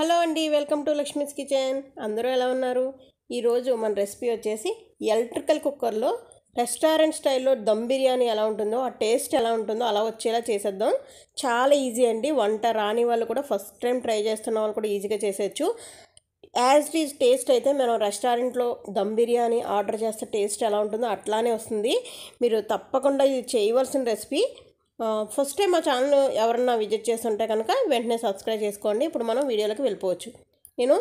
hello అండి welcome to Lakshmi's kitchen అందరూ ఎలా ఉన్నారు ఈరోజు మన రెసిపీ వచ్చేసి ఎలక్ట్రికల్ కుక్కర్లో రెస్టారెంట్ స్టైల్లో దమ్ బిర్యానీ ఎలా ఉంటుందో ఆ టేస్ట్ ఎలా ఉంటుందో అలా వచ్చేలా చేసేద్దాం చాలా ఈజీ అండి వంట రాని వాళ్ళు కూడా ఫస్ట్ టైం ట్రై చేస్తున్న వాళ్ళు కూడా ఈజీగా చేసేయచ్చు యాజ్ ఇట్ ఈజ్ టేస్ట్ అయితే మనం రెస్టారెంట్లో దమ్ బిర్యానీ ఆర్డర్ చేస్తే టేస్ట్ ఎలా ఉంటుందో అట్లానే వస్తుంది మీరు తప్పకుండా ఇది చేయవలసిన రెసిపీ ఫస్ట్ టైం మా ఛానల్ ఎవరన్నా విజిట్ చేస్తుంటే కనుక వెంటనే సబ్స్క్రైబ్ చేసుకోండి ఇప్పుడు మనం వీడియోలోకి వెళ్ళిపోవచ్చు నేను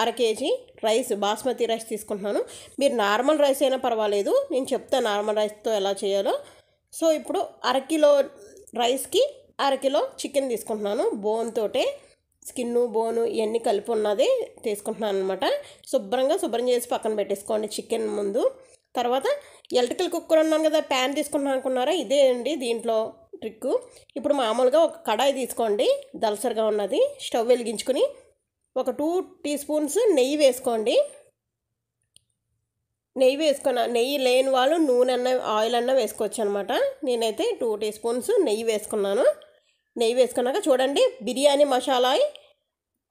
అర కేజీ రైస్ బాస్మతి రైస్ తీసుకుంటున్నాను మీరు నార్మల్ రైస్ అయినా పర్వాలేదు నేను చెప్తాను నార్మల్ రైస్తో ఎలా చేయాలో సో ఇప్పుడు అరకిలో రైస్కి అరకిలో చికెన్ తీసుకుంటున్నాను బోన్ తోటే స్కిన్ బోను ఇవన్నీ కలిపి ఉన్నది తీసుకుంటున్నాను అనమాట శుభ్రంగా శుభ్రం చేసి పక్కన పెట్టేసుకోండి చికెన్ ముందు తర్వాత ఎలక్ట్రికల్ కుక్కర్ ఉన్నాను కదా ప్యాన్ తీసుకుంటున్నాను అనుకున్నారా ఇదే అండి దీంట్లో ట్రిక్ ఇప్పుడు మామూలుగా ఒక కడాయి తీసుకోండి దలసరిగా ఉన్నది స్టవ్ వెలిగించుకుని ఒక టూ టీ స్పూన్స్ నెయ్యి వేసుకోండి నెయ్యి వేసుకున్న నెయ్యి లేని వాళ్ళు నూనె అన్న ఆయిల్ అన్న వేసుకోవచ్చు అనమాట నేనైతే టూ టీ స్పూన్స్ నెయ్యి వేసుకున్నాను నెయ్యి వేసుకున్నాక చూడండి బిర్యానీ మసాలా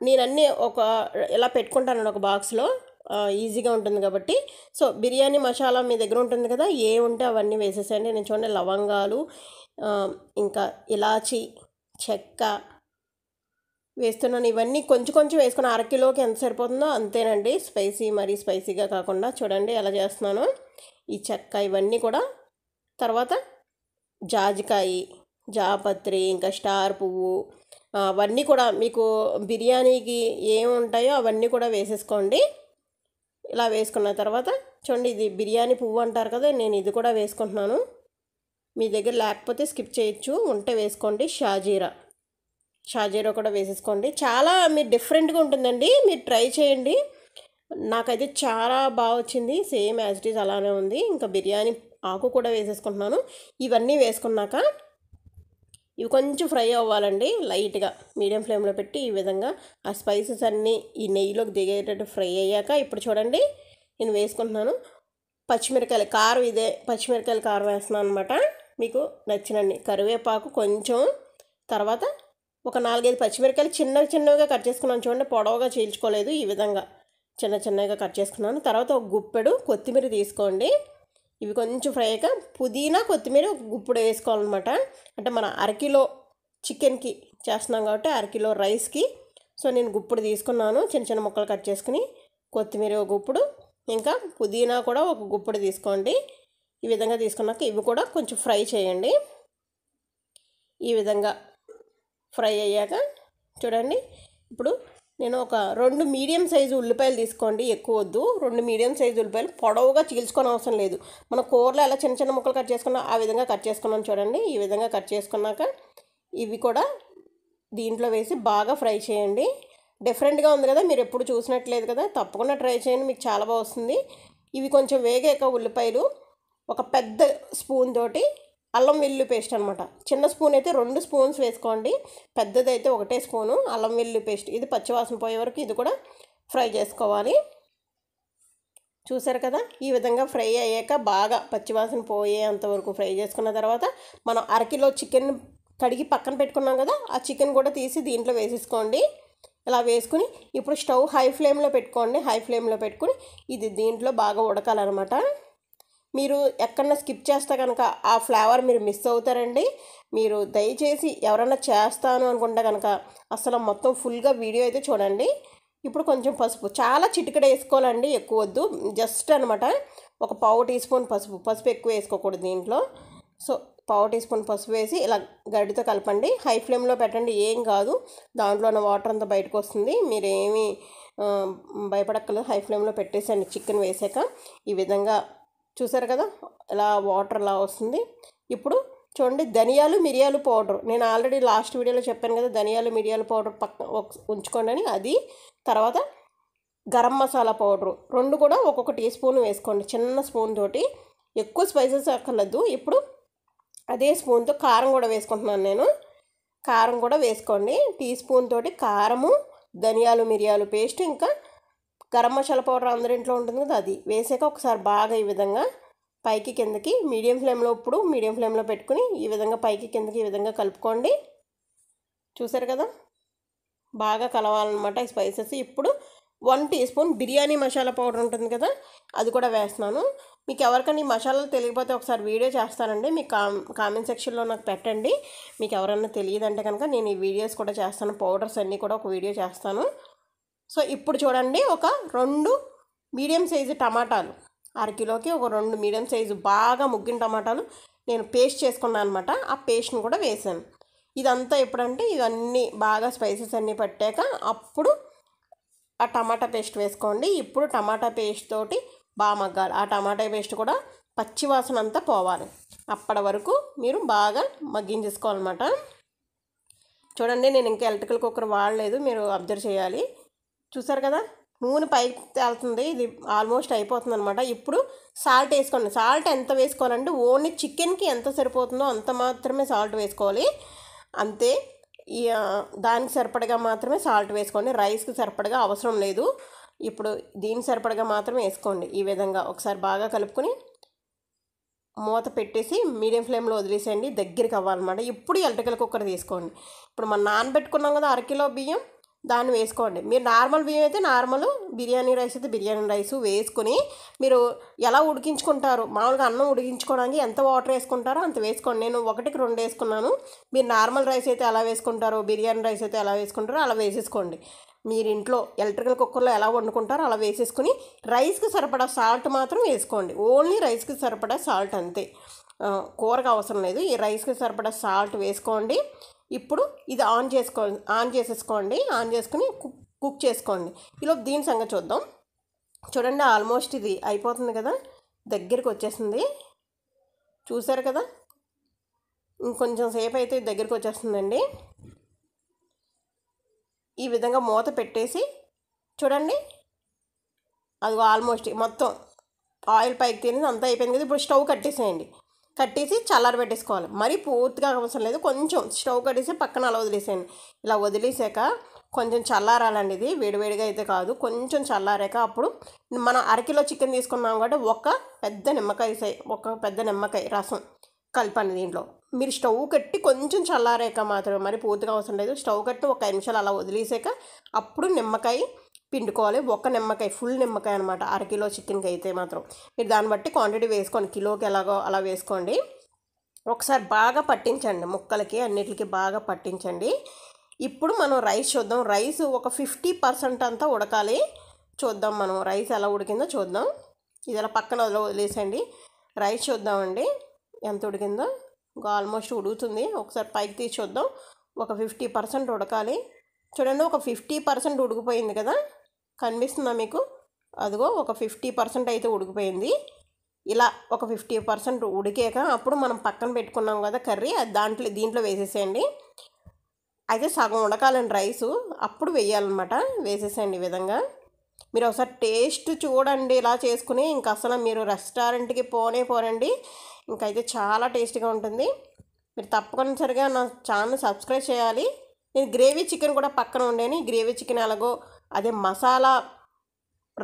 నేను ఒక ఇలా పెట్టుకుంటాను ఒక బాక్స్లో ఈజీగా ఉంటుంది కాబట్టి సో బిర్యానీ మసాలా మీ దగ్గర ఉంటుంది కదా ఏ ఉంటే అవన్నీ వేసేసేయండి నేను చూడండి లవంగాలు ఇంకా ఇలాచి చెక్క వేస్తున్నాను ఇవన్నీ కొంచెం కొంచెం వేసుకుని అరకిలోకి ఎంత సరిపోతుందో అంతేనండి స్పైసీ మరీ స్పైసీగా కాకుండా చూడండి ఎలా చేస్తున్నాను ఈ చెక్క ఇవన్నీ కూడా తర్వాత జాజికాయి జాపత్రి ఇంకా స్టార్ పువ్వు అవన్నీ కూడా మీకు బిర్యానీకి ఏమి ఉంటాయో అవన్నీ కూడా వేసేసుకోండి ఇలా వేసుకున్న తర్వాత చూడండి ఇది బిర్యానీ పువ్వు అంటారు కదా నేను ఇది కూడా వేసుకుంటున్నాను మీ దగ్గర లేకపోతే స్కిప్ చేయొచ్చు ఉంటే వేసుకోండి షాజీరా షాజీరా కూడా వేసేసుకోండి చాలా మీరు డిఫరెంట్గా ఉంటుందండి మీరు ట్రై చేయండి నాకైతే చాలా బాగా వచ్చింది సేమ్ యాజ్ ఇట్ ఈజ్ అలానే ఉంది ఇంకా బిర్యానీ ఆకు కూడా వేసేసుకుంటున్నాను ఇవన్నీ వేసుకున్నాక ఇవి కొంచెం ఫ్రై అవ్వాలండి లైట్గా మీడియం ఫ్లేమ్లో పెట్టి ఈ విధంగా ఆ స్పైసెస్ అన్నీ ఈ నెయ్యిలోకి దిగేటట్టు ఫ్రై అయ్యాక ఇప్పుడు చూడండి నేను వేసుకుంటున్నాను పచ్చిమిరకాయలు కారం ఇదే పచ్చిమిరకాయలు కారం వేస్తున్నాను అనమాట మీకు నచ్చినండి కరివేపాకు కొంచెం తర్వాత ఒక నాలుగైదు పచ్చిమిరకాయలు చిన్నవి చిన్నవిగా కట్ చేసుకున్నాను చూడండి పొడవుగా చీల్చుకోలేదు ఈ విధంగా చిన్న చిన్నగా కట్ చేసుకున్నాను తర్వాత ఒక గుప్పెడు కొత్తిమీర తీసుకోండి ఇవి కొంచెం ఫ్రై అయ్యాక పుదీనా కొత్తిమీర ఒక గుప్పుడు వేసుకోవాలన్నమాట అంటే మన అరకిలో చికెన్కి చేస్తున్నాం కాబట్టి అరకిలో రైస్కి సో నేను గుప్పుడు తీసుకున్నాను చిన్న చిన్న ముక్కలు కట్ చేసుకుని కొత్తిమీర ఒక గుప్పుడు ఇంకా పుదీనా కూడా ఒక గుప్పుడు తీసుకోండి ఈ విధంగా తీసుకున్నాక ఇవి కూడా కొంచెం ఫ్రై చేయండి ఈ విధంగా ఫ్రై అయ్యాక చూడండి ఇప్పుడు నేను ఒక రెండు మీడియం సైజు ఉల్లిపాయలు తీసుకోండి ఎక్కువ వద్దు రెండు మీడియం సైజు ఉల్లిపాయలు పొడవుగా చీల్చుకోని అవసరం లేదు మన కూరలో ఎలా చిన్న చిన్న ముక్కలు కట్ చేసుకున్నా ఆ విధంగా కట్ చేసుకున్నాను చూడండి ఈ విధంగా కట్ చేసుకున్నాక ఇవి కూడా దీంట్లో వేసి బాగా ఫ్రై చేయండి డిఫరెంట్గా ఉంది కదా మీరు ఎప్పుడు చూసినట్లేదు కదా తప్పకుండా ట్రై చేయండి మీకు చాలా బాగా వస్తుంది ఇవి కొంచెం వేగాక ఉల్లిపాయలు ఒక పెద్ద స్పూన్ తోటి అల్లం వెల్లుల్లి పేస్ట్ అనమాట చిన్న స్పూన్ అయితే రెండు స్పూన్స్ వేసుకోండి పెద్దదైతే ఒకటే స్పూను అల్లం వెల్లుల్లి పేస్ట్ ఇది పచ్చివాసన పోయే వరకు ఇది కూడా ఫ్రై చేసుకోవాలి చూసారు కదా ఈ విధంగా ఫ్రై అయ్యాక బాగా పచ్చివాసన పోయేంత వరకు ఫ్రై చేసుకున్న తర్వాత మనం అరకిలో చికెన్ కడిగి పక్కన పెట్టుకున్నాం కదా ఆ చికెన్ కూడా తీసి దీంట్లో వేసేసుకోండి ఇలా వేసుకుని ఇప్పుడు స్టవ్ హై ఫ్లేమ్లో పెట్టుకోండి హై ఫ్లేమ్లో పెట్టుకుని ఇది దీంట్లో బాగా ఉడకాలన్నమాట మీరు ఎక్కడన్నా స్కిప్ చేస్తే కనుక ఆ ఫ్లేవర్ మీరు మిస్ అవుతారండి మీరు దయచేసి ఎవరన్నా చేస్తాను అనుకుంటే కనుక అసలు మొత్తం ఫుల్గా వీడియో అయితే చూడండి ఇప్పుడు కొంచెం పసుపు చాలా చిటికడ వేసుకోవాలండి ఎక్కువ వద్దు జస్ట్ అనమాట ఒక పావు టీ స్పూన్ పసుపు పసుపు ఎక్కువ వేసుకోకూడదు దీంట్లో సో పావు టీ స్పూన్ పసుపు వేసి ఇలా గడ్డితో కలపండి హై ఫ్లేమ్లో పెట్టండి ఏం కాదు దాంట్లో ఉన్న వాటర్ అంతా బయటకు వస్తుంది మీరేమీ భయపడక్కలేదు హై ఫ్లేమ్లో పెట్టేసండి చికెన్ వేసాక ఈ విధంగా చూసారు కదా ఇలా వాటర్ ఇలా వస్తుంది ఇప్పుడు చూడండి ధనియాలు మిరియాలు పౌడర్ నేను ఆల్రెడీ లాస్ట్ వీడియోలో చెప్పాను కదా ధనియాలు మిరియాలు పౌడర్ పక్క ఉంచుకోండి అని అది తర్వాత గరం మసాలా పౌడరు రెండు కూడా ఒక్కొక్క టీ స్పూన్ వేసుకోండి చిన్న స్పూన్ తోటి ఎక్కువ స్పైసెస్ అక్కర్లేదు ఇప్పుడు అదే స్పూన్తో కారం కూడా వేసుకుంటున్నాను నేను కారం కూడా వేసుకోండి టీ స్పూన్ తోటి కారము ధనియాలు మిరియాలు పేస్ట్ ఇంకా గరం మసాలా పౌడర్ అందరి ఇంట్లో ఉంటుంది కదా అది వేసాక ఒకసారి బాగా ఈ విధంగా పైకి కిందకి మీడియం ఫ్లేమ్లో ఇప్పుడు మీడియం ఫ్లేమ్లో పెట్టుకుని ఈ విధంగా పైకి కిందకి ఈ విధంగా కలుపుకోండి చూసారు కదా బాగా కలవాలన్నమాట ఈ స్పైసెస్ ఇప్పుడు one tea spoon biryani masala powder ఉంటుంది కదా అది కూడా వేస్తున్నాను మీకు ఎవరికైనా ఈ మసాలాలు తెలియకపోతే ఒకసారి వీడియో చేస్తానండి మీ కా కామెంట్ సెక్షన్లో నాకు పెట్టండి మీకు ఎవరన్నా తెలియదంటే కనుక నేను ఈ వీడియోస్ కూడా చేస్తాను పౌడర్స్ అన్నీ కూడా ఒక వీడియో చేస్తాను సో ఇప్పుడు చూడండి ఒక రెండు మీడియం సైజు టమాటాలు అరకిలోకి ఒక రెండు మీడియం సైజు బాగా ముగ్గిన టమాటాలు నేను పేస్ట్ చేసుకున్నాను అనమాట ఆ పేస్ట్ని కూడా వేసాను ఇదంతా ఎప్పుడంటే ఇవన్నీ బాగా స్పైసెస్ అన్నీ పట్టాక అప్పుడు ఆ టమాటా పేస్ట్ వేసుకోండి ఇప్పుడు టమాటా పేస్ట్ తోటి బాగా మగ్గాలి ఆ టమాటా పేస్ట్ కూడా పచ్చివాసన అంతా పోవాలి అప్పటి వరకు మీరు బాగా మగ్గించేసుకోవాలన్నమాట చూడండి నేను ఇంకా ఎలక్ట్రికల్ కుక్కర్ వాడలేదు మీరు అబ్జర్వ్ చేయాలి చూసారు కదా నూనె పైకి తేలుతుంది ఇది ఆల్మోస్ట్ అయిపోతుంది అనమాట ఇప్పుడు సాల్ట్ వేసుకోండి సాల్ట్ ఎంత వేసుకోవాలంటే ఓన్లీ చికెన్కి ఎంత సరిపోతుందో అంత మాత్రమే సాల్ట్ వేసుకోవాలి అంతే దానికి సరిపడగా మాత్రమే సాల్ట్ వేసుకోండి రైస్కి సరిపడగా అవసరం లేదు ఇప్పుడు దీనికి సరిపడగా మాత్రమే వేసుకోండి ఈ విధంగా ఒకసారి బాగా కలుపుకొని మూత పెట్టేసి మీడియం ఫ్లేమ్లో వదిలేసేయండి దగ్గరికి అవ్వాలన్నమాట ఇప్పుడు ఎలక్ట్రికల్ కుక్కర్ తీసుకోండి ఇప్పుడు మనం నానబెట్టుకున్నాం కదా అరకిలో బియ్యం దాన్ని వేసుకోండి మీరు నార్మల్ బియ్యం అయితే నార్మల్ బిర్యానీ రైస్ అయితే బిర్యానీ రైస్ వేసుకుని మీరు ఎలా ఉడికించుకుంటారు మామూలుగా అన్నం ఉడికించుకోవడానికి ఎంత వాటర్ వేసుకుంటారో అంత వేసుకోండి నేను ఒకటికి రెండు వేసుకున్నాను మీరు నార్మల్ రైస్ అయితే ఎలా వేసుకుంటారో బిర్యానీ రైస్ అయితే ఎలా వేసుకుంటారో అలా వేసేసుకోండి మీరు ఇంట్లో ఎలక్ట్రికల్ కుక్కర్లో ఎలా వండుకుంటారో అలా వేసేసుకుని రైస్కి సరిపడా సాల్ట్ మాత్రం వేసుకోండి ఓన్లీ రైస్కి సరిపడా సాల్ట్ అంతే కూరకు అవసరం లేదు ఈ రైస్కి సరిపడా సాల్ట్ వేసుకోండి ఇప్పుడు ఇది ఆన్ చేసుకో ఆన్ చేసేసుకోండి ఆన్ చేసుకుని కుక్ కుక్ చేసుకోండి ఇలా దీని సంగతి చూద్దాం చూడండి ఆల్మోస్ట్ ఇది అయిపోతుంది కదా దగ్గరికి వచ్చేసింది చూసారు కదా ఇంకొంచెం సేపు అయితే దగ్గరికి వచ్చేస్తుందండి ఈ విధంగా మూత పెట్టేసి చూడండి అది ఆల్మోస్ట్ మొత్తం ఆయిల్ పైకి తినేది అంతా అయిపోయింది కదా ఇప్పుడు స్టవ్ కట్టేసేయండి కట్టేసి పెట్టేసుకోవాలి మరీ పూర్తిగా అవసరం లేదు కొంచెం స్టవ్ కట్టేసి పక్కన అలా వదిలేసాను ఇలా వదిలేసాక కొంచెం చల్లారాలండి ఇది వేడివేడిగా అయితే కాదు కొంచెం చల్లారాక అప్పుడు మనం అరకిలో చికెన్ తీసుకున్నాం కాబట్టి ఒక పెద్ద నిమ్మకాయ ఒక పెద్ద నిమ్మకాయ రసం కలిపండి దీంట్లో మీరు స్టవ్ కట్టి కొంచెం చల్లారాక మాత్రమే మరి పూర్తిగా అవసరం లేదు స్టవ్ కట్టి ఒక నిమిషాలు అలా వదిలేసాక అప్పుడు నిమ్మకాయ పిండుకోవాలి ఒక్క నిమ్మకాయ ఫుల్ నిమ్మకాయ అనమాట అరకిలో చికెన్కి అయితే మాత్రం మీరు దాన్ని బట్టి క్వాంటిటీ వేసుకోండి కిలోకి ఎలాగో అలా వేసుకోండి ఒకసారి బాగా పట్టించండి ముక్కలకి అన్నిటికి బాగా పట్టించండి ఇప్పుడు మనం రైస్ చూద్దాం రైస్ ఒక ఫిఫ్టీ పర్సెంట్ అంతా ఉడకాలి చూద్దాం మనం రైస్ ఎలా ఉడికిందో చూద్దాం ఇది అలా పక్కన వదిలేసండి రైస్ చూద్దామండి ఎంత ఉడికిందో ఆల్మోస్ట్ ఉడుకుతుంది ఒకసారి పైకి తీసి చూద్దాం ఒక ఫిఫ్టీ పర్సెంట్ ఉడకాలి చూడండి ఒక ఫిఫ్టీ పర్సెంట్ ఉడికిపోయింది కదా కనిపిస్తుందా మీకు అదిగో ఒక ఫిఫ్టీ పర్సెంట్ అయితే ఉడికిపోయింది ఇలా ఒక ఫిఫ్టీ పర్సెంట్ ఉడికాక అప్పుడు మనం పక్కన పెట్టుకున్నాం కదా కర్రీ అది దాంట్లో దీంట్లో వేసేసేయండి అయితే సగం ఉడకాలండి రైసు అప్పుడు వేయాలన్నమాట వేసేసేయండి ఈ విధంగా మీరు ఒకసారి టేస్ట్ చూడండి ఇలా చేసుకుని ఇంకా అసలు మీరు రెస్టారెంట్కి పోనే పోరండి ఇంకైతే చాలా టేస్టీగా ఉంటుంది మీరు తప్పనిసరిగా నా ఛానల్ సబ్స్క్రైబ్ చేయాలి నేను గ్రేవీ చికెన్ కూడా పక్కన ఉండేని గ్రేవీ చికెన్ ఎలాగో అదే మసాలా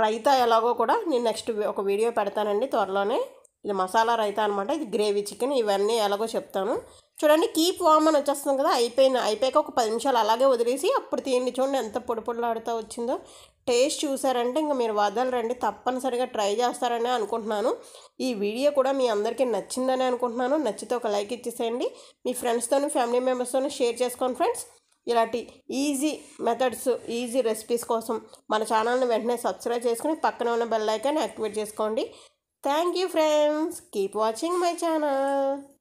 రైతా ఎలాగో కూడా నేను నెక్స్ట్ ఒక వీడియో పెడతానండి త్వరలోనే ఇది మసాలా రైతా అనమాట ఇది గ్రేవీ చికెన్ ఇవన్నీ ఎలాగో చెప్తాను చూడండి కీప్ వామ్ అని వచ్చేస్తుంది కదా అయిపోయిన అయిపోయాక ఒక పది నిమిషాలు అలాగే వదిలేసి అప్పుడు తీయండి చూడండి ఎంత పొడి పొడిలాడుతూ వచ్చిందో టేస్ట్ చూసారంటే ఇంకా మీరు రండి తప్పనిసరిగా ట్రై చేస్తారని అనుకుంటున్నాను ఈ వీడియో కూడా మీ అందరికీ నచ్చిందని అనుకుంటున్నాను నచ్చితే ఒక లైక్ ఇచ్చేసేయండి మీ ఫ్రెండ్స్తోనూ ఫ్యామిలీ మెంబర్స్తోనూ షేర్ చేసుకోండి ఫ్రెండ్స్ ఇలాంటి ఈజీ మెథడ్స్ ఈజీ రెసిపీస్ కోసం మన ఛానల్ని వెంటనే సబ్స్క్రైబ్ చేసుకుని పక్కన ఉన్న బెల్ ఐకాన్ యాక్టివేట్ చేసుకోండి thank you friends keep watching my channel